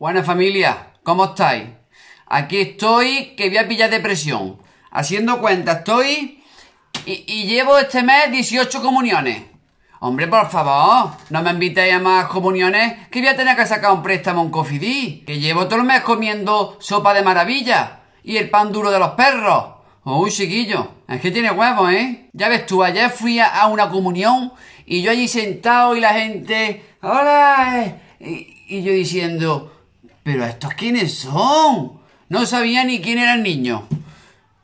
Buenas familia, ¿cómo estáis? Aquí estoy que voy a pillar depresión. Haciendo cuenta estoy y, llevo este mes 18 comuniones. Hombre, por favor, no me invitéis a más comuniones que voy a tener que sacar un préstamo en Cofidí. Que llevo todo el mes comiendo sopa de maravilla y el pan duro de los perros. Uy, chiquillo, es que tiene huevos, ¿eh? Ya ves tú, ayer fui a, una comunión y yo allí sentado y la gente, ¡Hola! y yo diciendo, ¿Pero estos quiénes son? No sabía ni quién era el niño.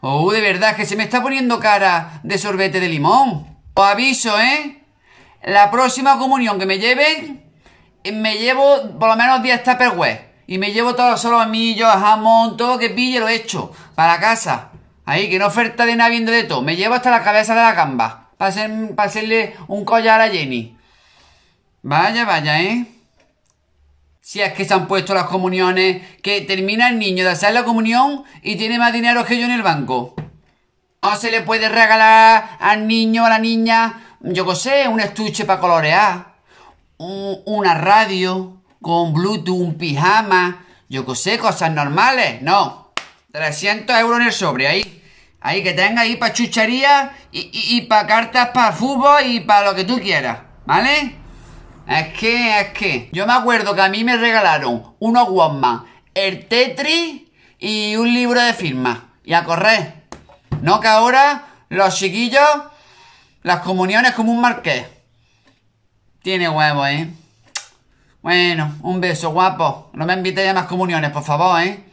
Oh, de verdad que se me está poniendo cara de sorbete de limón. Os aviso, ¿eh? La próxima comunión que me lleven, me llevo por lo menos 10 tupperware. Y me llevo todos los a jamón, todo que pille lo he hecho. Para casa. Ahí, que no oferta de nada viendo de todo. Me llevo hasta la cabeza de la gamba. Para, para hacerle un collar a Jenny. Vaya, vaya, ¿eh? si es que se han puesto las comuniones, que termina el niño de hacer la comunión y tiene más dinero que yo en el banco. O se le puede regalar al niño o a la niña, yo qué sé, un estuche para colorear, una radio con Bluetooth, un pijama, yo qué sé, cosas normales. No, 300 euros en el sobre, ahí. Ahí que tenga ahí para chuchería y, y para cartas para fútbol y para lo que tú quieras, ¿vale? Es que, es que. Yo me acuerdo que a mí me regalaron unos Walkman, el Tetris y un libro de firmas. Y a correr. No que ahora los chiquillos, las comuniones como un marqués. Tiene huevo, ¿eh? Bueno, un beso, guapo. No me invité a más comuniones, por favor, ¿eh?